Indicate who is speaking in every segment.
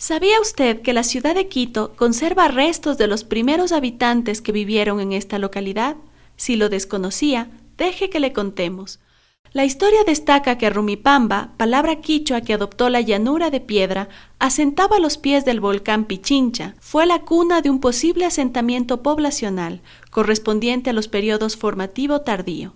Speaker 1: ¿Sabía usted que la ciudad de Quito conserva restos de los primeros habitantes que vivieron en esta localidad? Si lo desconocía, deje que le contemos. La historia destaca que Rumipamba, palabra quichua que adoptó la llanura de piedra, asentaba a los pies del volcán Pichincha, fue la cuna de un posible asentamiento poblacional, correspondiente a los periodos formativo tardío.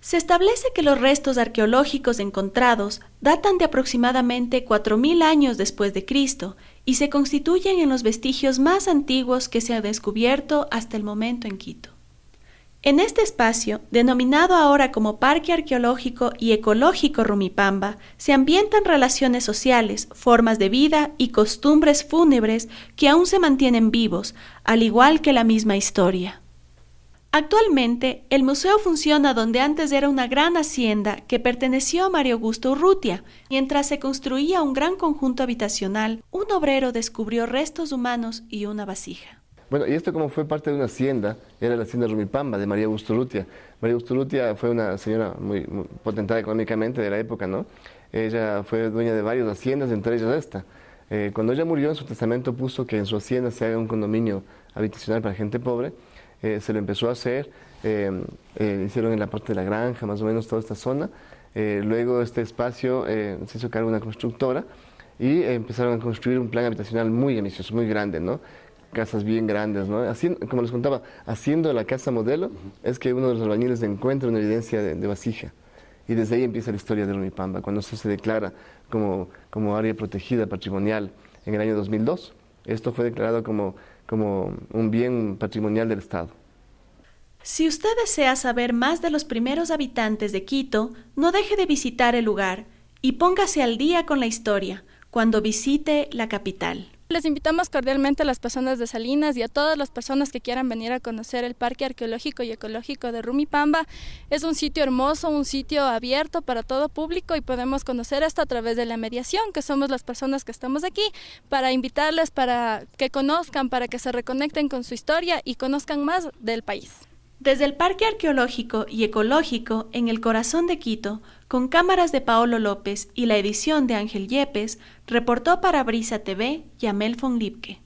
Speaker 1: Se establece que los restos arqueológicos encontrados datan de aproximadamente 4.000 años después de Cristo y se constituyen en los vestigios más antiguos que se han descubierto hasta el momento en Quito. En este espacio, denominado ahora como Parque Arqueológico y Ecológico Rumipamba, se ambientan relaciones sociales, formas de vida y costumbres fúnebres que aún se mantienen vivos, al igual que la misma historia. Actualmente, el museo funciona donde antes era una gran hacienda que perteneció a Mario Augusto Urrutia. Mientras se construía un gran conjunto habitacional, un obrero descubrió restos humanos y una vasija.
Speaker 2: Bueno, y esto como fue parte de una hacienda, era la hacienda Rumipamba de María Augusto Urrutia. María Augusto Urrutia fue una señora muy, potentada económicamente de la época, ¿no? Ella fue dueña de varias haciendas, entre ellas esta. Eh, cuando ella murió, en su testamento puso que en su hacienda se haga un condominio habitacional para gente pobre. Eh, se lo empezó a hacer, eh, eh, hicieron en la parte de la granja, más o menos toda esta zona. luego este espacio se hizo cargo de una constructora y empezaron a construir un plan habitacional muy ambicioso, muy grande, ¿no? Casas bien grandes, ¿no? como les contaba, haciendo la casa modelo es que uno de los albañiles encuentra una evidencia de, vasija. Y desde ahí empieza la historia del Unipamba, cuando se declara como, como área protegida patrimonial en el año 2002. Esto fue declarado como como un bien patrimonial del Estado.
Speaker 1: Si usted desea saber más de los primeros habitantes de Quito, no deje de visitar el lugar y póngase al día con la historia cuando visite la capital.
Speaker 3: Les invitamos cordialmente a las personas de Salinas y a todas las personas que quieran venir a conocer el Parque Arqueológico y Ecológico de Rumipamba. Es un sitio hermoso, un sitio abierto para todo público y podemos conocer esto a través de la mediación, que somos las personas que estamos aquí, para invitarles, para que conozcan, para que se reconecten con su historia y conozcan más del país.
Speaker 1: Desde el Parque Arqueológico y Ecológico en el corazón de Quito, con cámaras de Paolo López y la edición de Ángel Yepes, reportó para Brisa TV Yamel Fonlipke.